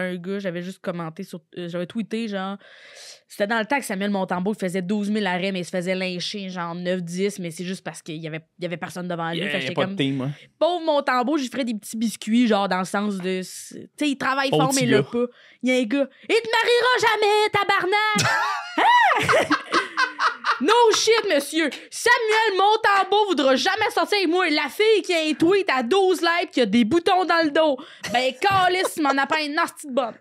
un gars, j'avais juste commenté sur. Euh, j'avais tweeté, genre. C'était dans le temps que Samuel montambo faisait 12 000 arrêts, mais il se faisait lyncher, genre 9-10, mais c'est juste parce qu'il y avait, y avait personne devant lui. Il n'y avait pas De hein? Pauvre je lui ferais des petits biscuits, genre, dans le sens de. Tu sais, il travaille fort, mais le pas. Il y a un gars. Il te mariera jamais, tabarnak! No shit, monsieur. Samuel Montambeau voudra jamais sortir avec moi. La fille qui a un tweet à 12 likes qui a des boutons dans le dos. Ben, Calis m'en a pas une nasty bonne.